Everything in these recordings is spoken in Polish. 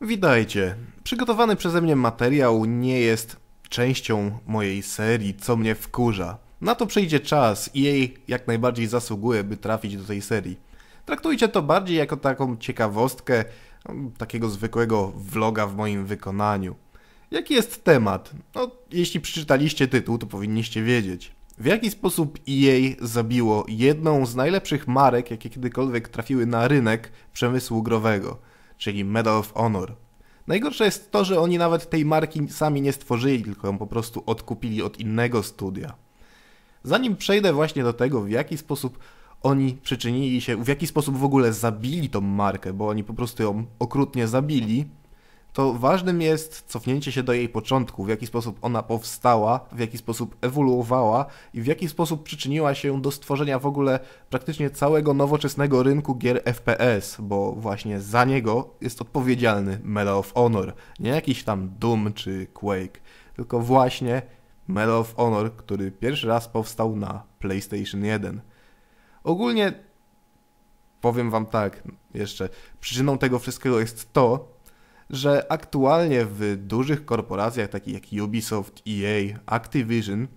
Witajcie. Przygotowany przeze mnie materiał nie jest częścią mojej serii Co mnie wkurza. Na to przyjdzie czas i jej jak najbardziej zasługuje, by trafić do tej serii. Traktujcie to bardziej jako taką ciekawostkę mm, takiego zwykłego vloga w moim wykonaniu. Jaki jest temat? No, jeśli przeczytaliście tytuł, to powinniście wiedzieć. W jaki sposób EA zabiło jedną z najlepszych marek, jakie kiedykolwiek trafiły na rynek przemysłu growego – czyli Medal of Honor. Najgorsze jest to, że oni nawet tej marki sami nie stworzyli, tylko ją po prostu odkupili od innego studia. Zanim przejdę właśnie do tego, w jaki sposób oni przyczynili się, w jaki sposób w ogóle zabili tą markę, bo oni po prostu ją okrutnie zabili, to ważnym jest cofnięcie się do jej początku, w jaki sposób ona powstała, w jaki sposób ewoluowała i w jaki sposób przyczyniła się do stworzenia w ogóle praktycznie całego nowoczesnego rynku gier FPS, bo właśnie za niego jest odpowiedzialny Medal of Honor, nie jakiś tam Doom czy Quake, tylko właśnie Medal of Honor, który pierwszy raz powstał na PlayStation 1. Ogólnie powiem wam tak jeszcze, przyczyną tego wszystkiego jest to, że aktualnie w dużych korporacjach takich jak Ubisoft, EA, Activision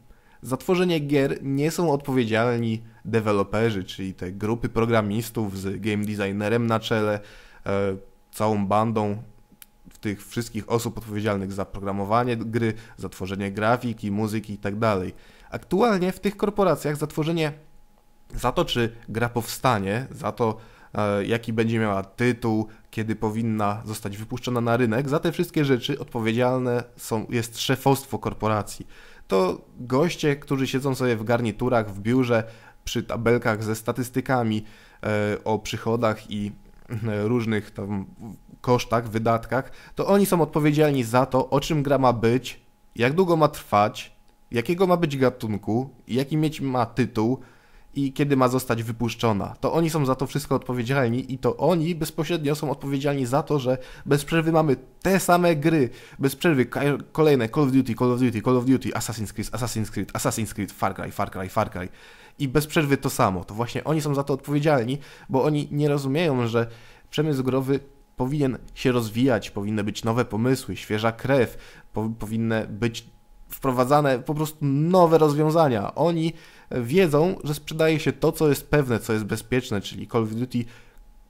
za tworzenie gier nie są odpowiedzialni deweloperzy, czyli te grupy programistów z game designerem na czele, e, całą bandą tych wszystkich osób odpowiedzialnych za programowanie gry, za tworzenie grafiki, muzyki itd. Tak aktualnie w tych korporacjach za tworzenie, za to czy gra powstanie, za to E, jaki będzie miała tytuł, kiedy powinna zostać wypuszczona na rynek. Za te wszystkie rzeczy odpowiedzialne są, jest szefostwo korporacji. To goście, którzy siedzą sobie w garniturach, w biurze, przy tabelkach ze statystykami e, o przychodach i e, różnych tam kosztach, wydatkach, to oni są odpowiedzialni za to, o czym gra ma być, jak długo ma trwać, jakiego ma być gatunku, jaki mieć ma tytuł, i kiedy ma zostać wypuszczona. To oni są za to wszystko odpowiedzialni i to oni bezpośrednio są odpowiedzialni za to, że bez przerwy mamy te same gry, bez przerwy kolejne Call of Duty, Call of Duty, Call of Duty, Assassin's Creed, Assassin's Creed, Assassin's Creed, Far Cry, Far Cry, Far Cry. I bez przerwy to samo. To właśnie oni są za to odpowiedzialni, bo oni nie rozumieją, że przemysł growy powinien się rozwijać, powinny być nowe pomysły, świeża krew, po powinny być wprowadzane po prostu nowe rozwiązania. Oni wiedzą, że sprzedaje się to, co jest pewne, co jest bezpieczne, czyli Call of Duty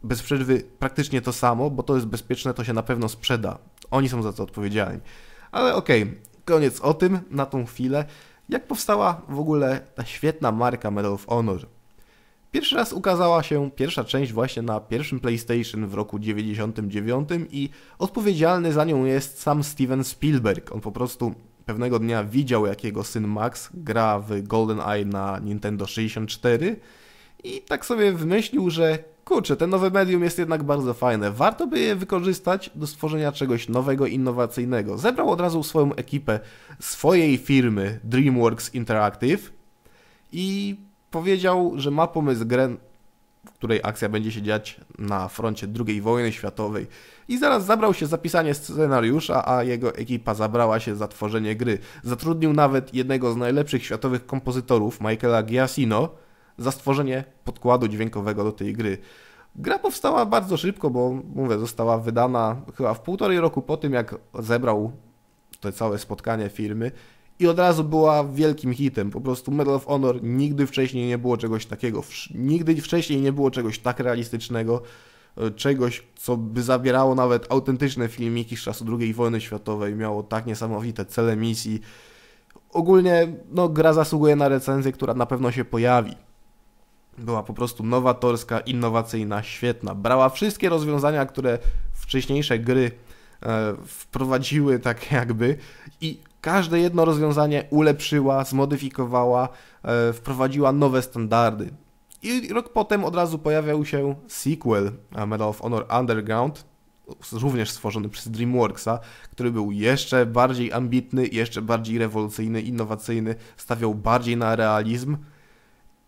bez przerwy praktycznie to samo, bo to jest bezpieczne, to się na pewno sprzeda. Oni są za to odpowiedzialni. Ale okej, okay, koniec o tym na tą chwilę. Jak powstała w ogóle ta świetna marka Medal of Honor? Pierwszy raz ukazała się pierwsza część właśnie na pierwszym PlayStation w roku 99 i odpowiedzialny za nią jest sam Steven Spielberg. On po prostu pewnego dnia widział, jak jego syn Max gra w GoldenEye na Nintendo 64 i tak sobie wymyślił, że kurczę, ten nowe medium jest jednak bardzo fajne. Warto by je wykorzystać do stworzenia czegoś nowego, innowacyjnego. Zebrał od razu swoją ekipę swojej firmy DreamWorks Interactive i powiedział, że ma pomysł grę w której akcja będzie się dziać na froncie II wojny światowej i zaraz zabrał się za pisanie scenariusza, a jego ekipa zabrała się za tworzenie gry. Zatrudnił nawet jednego z najlepszych światowych kompozytorów, Michaela Giacino, za stworzenie podkładu dźwiękowego do tej gry. Gra powstała bardzo szybko, bo mówię, została wydana chyba w półtorej roku po tym, jak zebrał to całe spotkanie firmy i od razu była wielkim hitem. Po prostu Medal of Honor nigdy wcześniej nie było czegoś takiego. Nigdy wcześniej nie było czegoś tak realistycznego, e, czegoś, co by zawierało nawet autentyczne filmiki z czasu II wojny światowej, miało tak niesamowite cele misji. Ogólnie no, gra zasługuje na recenzję, która na pewno się pojawi. Była po prostu nowatorska, innowacyjna, świetna. Brała wszystkie rozwiązania, które wcześniejsze gry E, wprowadziły tak jakby i każde jedno rozwiązanie ulepszyła, zmodyfikowała, e, wprowadziła nowe standardy. I rok potem od razu pojawiał się sequel e, Medal of Honor Underground, również stworzony przez DreamWorksa, który był jeszcze bardziej ambitny, jeszcze bardziej rewolucyjny, innowacyjny, stawiał bardziej na realizm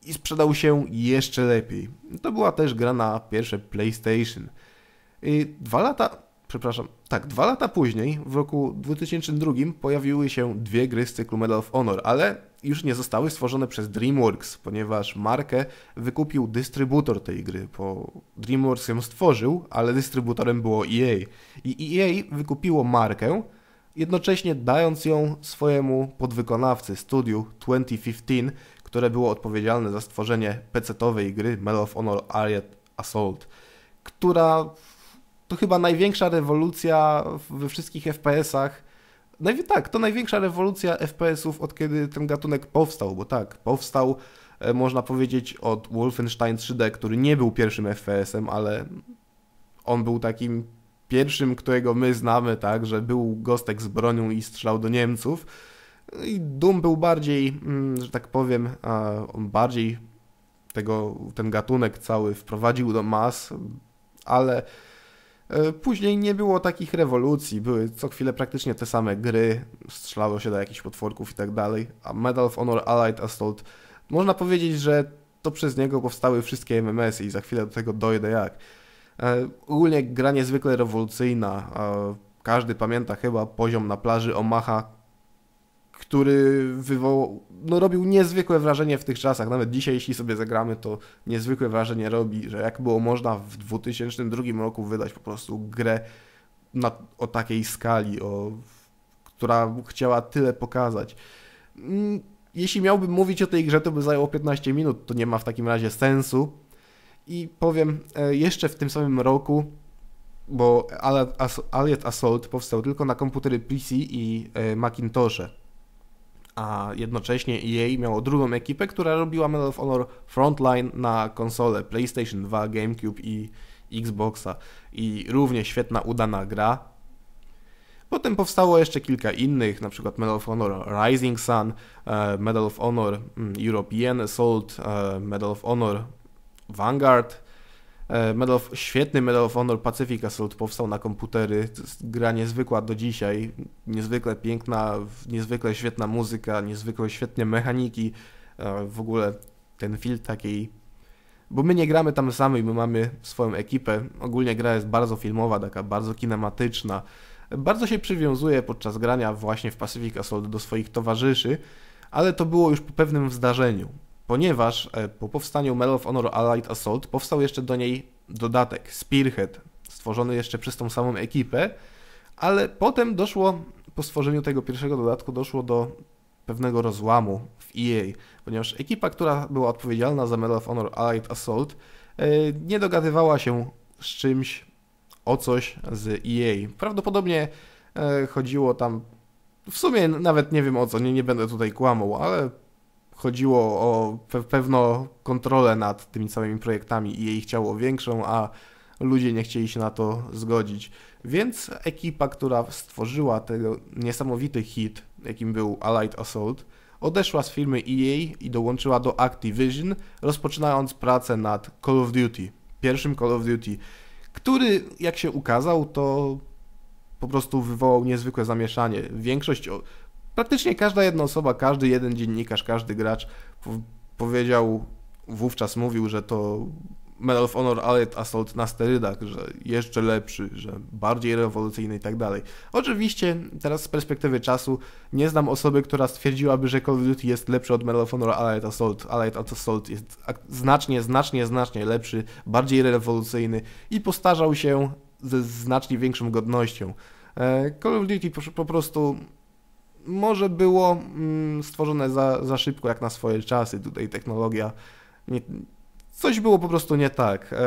i sprzedał się jeszcze lepiej. To była też gra na pierwsze PlayStation. I dwa lata przepraszam, tak, dwa lata później, w roku 2002, pojawiły się dwie gry z cyklu Medal of Honor, ale już nie zostały stworzone przez DreamWorks, ponieważ markę wykupił dystrybutor tej gry, bo DreamWorks ją stworzył, ale dystrybutorem było EA. I EA wykupiło markę, jednocześnie dając ją swojemu podwykonawcy, studiu 2015, które było odpowiedzialne za stworzenie pc towej gry Medal of Honor Ariat Assault, która to chyba największa rewolucja we wszystkich FPS-ach. No tak, to największa rewolucja FPS-ów od kiedy ten gatunek powstał, bo tak, powstał e, można powiedzieć od Wolfenstein 3D, który nie był pierwszym FPS-em, ale on był takim pierwszym, którego my znamy, tak, że był gostek z bronią i strzelał do Niemców. I Doom był bardziej, mm, że tak powiem, on bardziej tego, ten gatunek cały wprowadził do mas, ale E, później nie było takich rewolucji, były co chwilę praktycznie te same gry, strzelało się do jakichś potworków i tak dalej, a Medal of Honor Allied Assault, można powiedzieć, że to przez niego powstały wszystkie MMS i za chwilę do tego dojdę jak. E, ogólnie gra niezwykle rewolucyjna, e, każdy pamięta chyba poziom na plaży Omaha, który wywołał, no, robił niezwykłe wrażenie w tych czasach. Nawet dzisiaj, jeśli sobie zagramy, to niezwykłe wrażenie robi, że jak było można w 2002 roku wydać po prostu grę na, o takiej skali, o, która chciała tyle pokazać. Mm, jeśli miałbym mówić o tej grze, to by zajęło 15 minut, to nie ma w takim razie sensu. I powiem, e, jeszcze w tym samym roku bo Alien Assault powstał tylko na komputery PC i e, Macintosze a jednocześnie EA miało drugą ekipę, która robiła Medal of Honor Frontline na konsole PlayStation 2, GameCube i Xboxa i równie świetna, udana gra. Potem powstało jeszcze kilka innych, na przykład Medal of Honor Rising Sun, e, Medal of Honor mm, European Assault, e, Medal of Honor Vanguard, E, Medal of, świetny Medal of Honor Pacific Assault powstał na komputery. Gra niezwykła do dzisiaj. Niezwykle piękna, niezwykle świetna muzyka, niezwykle świetne mechaniki. E, w ogóle ten film takiej bo my nie gramy tam sami, my mamy swoją ekipę. Ogólnie gra jest bardzo filmowa, taka bardzo kinematyczna. Bardzo się przywiązuje podczas grania właśnie w Pacific Assault do swoich towarzyszy, ale to było już po pewnym zdarzeniu ponieważ e, po powstaniu Medal of Honor Allied Assault powstał jeszcze do niej dodatek Spearhead, stworzony jeszcze przez tą samą ekipę, ale potem doszło, po stworzeniu tego pierwszego dodatku, doszło do pewnego rozłamu w EA, ponieważ ekipa, która była odpowiedzialna za Medal of Honor Allied Assault, e, nie dogadywała się z czymś o coś z EA. Prawdopodobnie e, chodziło tam w sumie nawet nie wiem o co, nie, nie będę tutaj kłamał, ale chodziło o pe pewną kontrolę nad tymi samymi projektami i jej chciało większą, a ludzie nie chcieli się na to zgodzić. Więc ekipa, która stworzyła ten niesamowity hit, jakim był Allied Assault, odeszła z firmy EA i dołączyła do Activision, rozpoczynając pracę nad Call of Duty, pierwszym Call of Duty, który jak się ukazał, to po prostu wywołał niezwykłe zamieszanie. Większość praktycznie każda jedna osoba, każdy jeden dziennikarz, każdy gracz powiedział, wówczas mówił, że to Medal of Honor Allied Assault na sterydach, że jeszcze lepszy, że bardziej rewolucyjny i tak dalej. Oczywiście teraz z perspektywy czasu nie znam osoby, która stwierdziłaby, że Call of Duty jest lepszy od Medal of Honor Allied Assault. Allied Assault jest znacznie, znacznie, znacznie lepszy, bardziej rewolucyjny i postarzał się ze znacznie większą godnością. E, Call of Duty po prostu może było mm, stworzone za, za szybko, jak na swoje czasy. Tutaj technologia. Nie, coś było po prostu nie tak. E,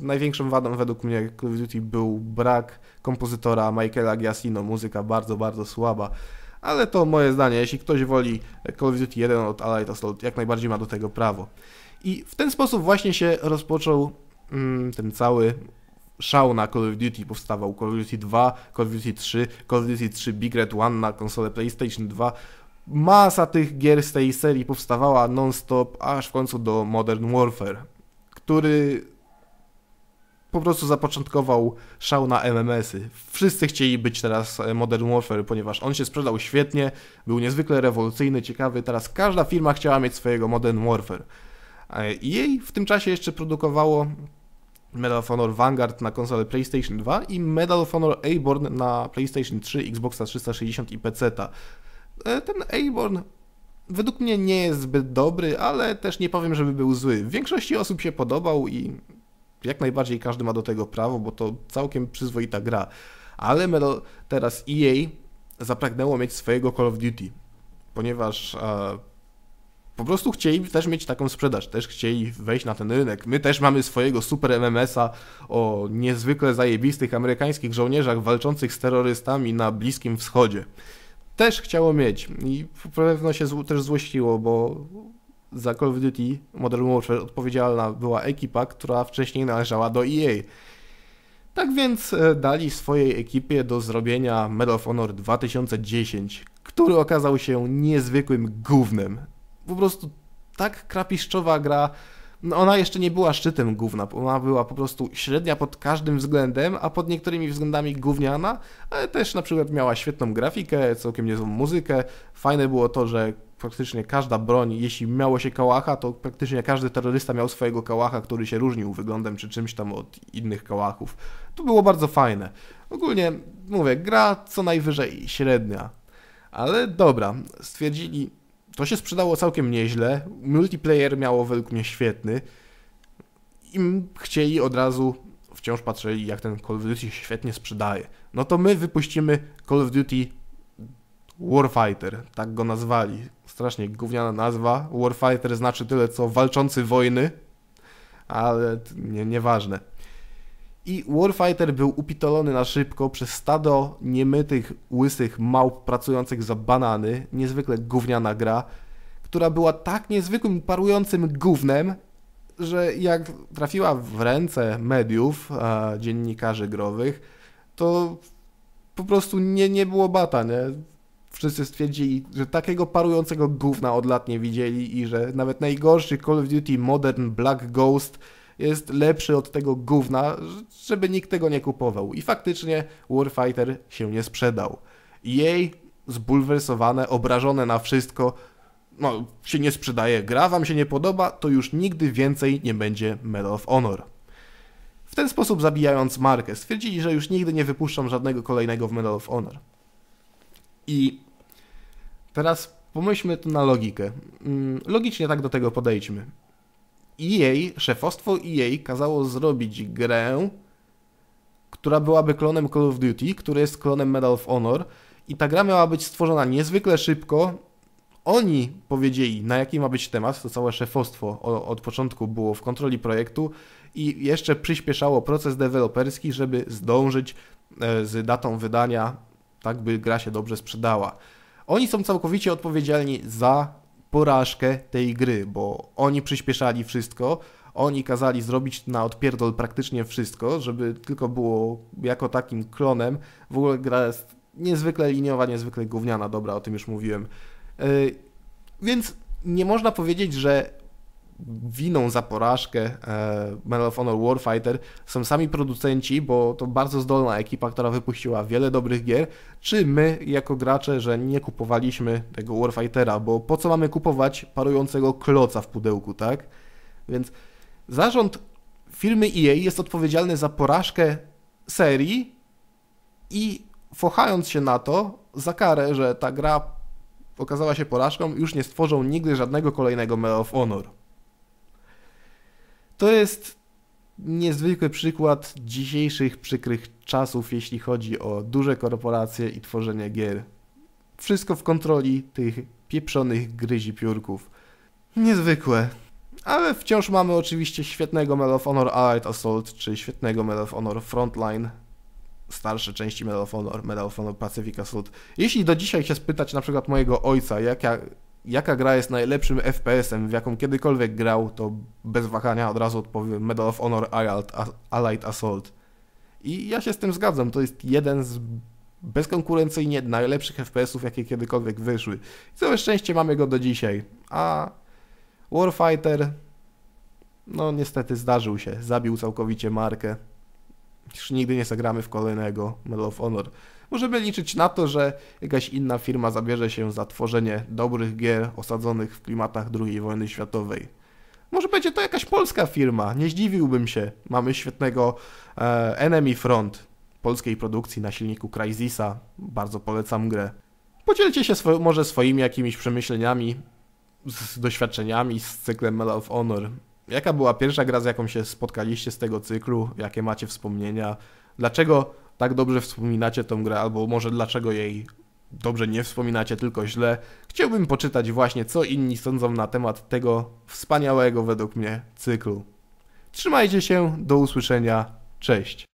największą wadą według mnie Call of Duty był brak kompozytora Michaela Giacino. Muzyka bardzo, bardzo słaba. Ale to moje zdanie. Jeśli ktoś woli Call of Duty 1 od Allied Assault, jak najbardziej ma do tego prawo. I w ten sposób właśnie się rozpoczął mm, ten cały szał na Call of Duty powstawał. Call of Duty 2, Call of Duty 3, Call of Duty 3 Big Red One na konsolę PlayStation 2. Masa tych gier z tej serii powstawała non-stop, aż w końcu do Modern Warfare, który po prostu zapoczątkował szał na MMS-y. Wszyscy chcieli być teraz e, Modern Warfare, ponieważ on się sprzedał świetnie, był niezwykle rewolucyjny, ciekawy. Teraz każda firma chciała mieć swojego Modern Warfare. E, I jej w tym czasie jeszcze produkowało Medal of Honor Vanguard na konsolę PlayStation 2 i Medal of Honor Airborne na PlayStation 3, Xboxa 360 i PC. E, ten Airborne według mnie nie jest zbyt dobry, ale też nie powiem, żeby był zły. W większości osób się podobał i jak najbardziej każdy ma do tego prawo, bo to całkiem przyzwoita gra. Ale Medal, teraz EA zapragnęło mieć swojego Call of Duty, ponieważ e, po prostu chcieli też mieć taką sprzedaż, też chcieli wejść na ten rynek. My też mamy swojego super MMS-a o niezwykle zajebistych amerykańskich żołnierzach walczących z terrorystami na Bliskim Wschodzie. Też chciało mieć i pewno się zło, też złościło, bo za Call of Duty Modern Warfare odpowiedzialna była ekipa, która wcześniej należała do EA. Tak więc e, dali swojej ekipie do zrobienia Medal of Honor 2010, który okazał się niezwykłym gównem po prostu tak krapiszczowa gra. No ona jeszcze nie była szczytem gówna, ona była po prostu średnia pod każdym względem, a pod niektórymi względami gówniana, ale też na przykład miała świetną grafikę, całkiem niezłą muzykę. Fajne było to, że praktycznie każda broń, jeśli miało się kałacha, to praktycznie każdy terrorysta miał swojego kałacha, który się różnił wyglądem czy czymś tam od innych kałachów. To było bardzo fajne. Ogólnie, mówię, gra co najwyżej średnia. Ale dobra, stwierdzili, to się sprzedało całkiem nieźle. Multiplayer miało według mnie świetny. I chcieli od razu, wciąż patrzyli jak ten Call of Duty się świetnie sprzedaje. No to my wypuścimy Call of Duty Warfighter, tak go nazwali. Strasznie gówniana nazwa. Warfighter znaczy tyle co walczący wojny, ale nie, nieważne. I Warfighter był upitolony na szybko przez stado niemytych, łysych małp pracujących za banany, niezwykle gówniana gra, która była tak niezwykłym, parującym gównem, że jak trafiła w ręce mediów, e, dziennikarzy growych, to po prostu nie, nie było bata, nie? Wszyscy stwierdzili, że takiego parującego gówna od lat nie widzieli i że nawet najgorszy Call of Duty Modern Black Ghost jest lepszy od tego gówna, żeby nikt tego nie kupował. I faktycznie Warfighter się nie sprzedał. Jej zbulwersowane, obrażone na wszystko, no, się nie sprzedaje, gra wam się nie podoba, to już nigdy więcej nie będzie Medal of Honor. W ten sposób zabijając markę, stwierdzili, że już nigdy nie wypuszczą żadnego kolejnego w Medal of Honor. I teraz pomyślmy tu na logikę. Mm, logicznie tak do tego podejdźmy. Ea, szefostwo EA kazało zrobić grę, która byłaby klonem Call of Duty, który jest klonem Medal of Honor i ta gra miała być stworzona niezwykle szybko. Oni powiedzieli, na jaki ma być temat, to całe szefostwo od początku było w kontroli projektu i jeszcze przyspieszało proces deweloperski, żeby zdążyć e, z datą wydania, tak by gra się dobrze sprzedała. Oni są całkowicie odpowiedzialni za porażkę tej gry, bo oni przyspieszali wszystko, oni kazali zrobić na odpierdol praktycznie wszystko, żeby tylko było jako takim klonem. W ogóle gra jest niezwykle liniowa, niezwykle gówniana, dobra, o tym już mówiłem. Yy, więc nie można powiedzieć, że winą za porażkę e, Medal of Honor Warfighter są sami producenci, bo to bardzo zdolna ekipa, która wypuściła wiele dobrych gier, czy my jako gracze, że nie kupowaliśmy tego Warfightera, bo po co mamy kupować parującego kloca w pudełku, tak? Więc zarząd firmy EA jest odpowiedzialny za porażkę serii i fochając się na to, za karę, że ta gra okazała się porażką, już nie stworzą nigdy żadnego kolejnego Medal of Honor. To jest niezwykły przykład dzisiejszych przykrych czasów, jeśli chodzi o duże korporacje i tworzenie gier. Wszystko w kontroli tych pieprzonych gryzi piórków. Niezwykłe. Ale wciąż mamy oczywiście świetnego Medal of Honor Allied Assault, czy świetnego Medal of Honor Frontline, starsze części Medal of Honor, Medal of Honor Pacific Assault. Jeśli do dzisiaj się spytać na przykład mojego ojca, jak ja jaka gra jest najlepszym FPS-em, w jaką kiedykolwiek grał, to bez wahania od razu odpowiem Medal of Honor Allied Assault. I ja się z tym zgadzam, to jest jeden z bezkonkurencyjnie najlepszych FPS-ów, jakie kiedykolwiek wyszły. I całe szczęście mamy go do dzisiaj. A Warfighter, no niestety zdarzył się, zabił całkowicie markę. Już nigdy nie zagramy w kolejnego Medal of Honor. Możemy liczyć na to, że jakaś inna firma zabierze się za tworzenie dobrych gier osadzonych w klimatach II wojny światowej. Może będzie to jakaś polska firma, nie zdziwiłbym się. Mamy świetnego e, Enemy Front, polskiej produkcji na silniku Crysisa. Bardzo polecam grę. Podzielcie się swo może swoimi jakimiś przemyśleniami, z doświadczeniami z cyklem Medal of Honor. Jaka była pierwsza gra, z jaką się spotkaliście z tego cyklu? Jakie macie wspomnienia? Dlaczego tak dobrze wspominacie tą grę, albo może dlaczego jej dobrze nie wspominacie, tylko źle, chciałbym poczytać właśnie, co inni sądzą na temat tego wspaniałego według mnie cyklu. Trzymajcie się, do usłyszenia, cześć!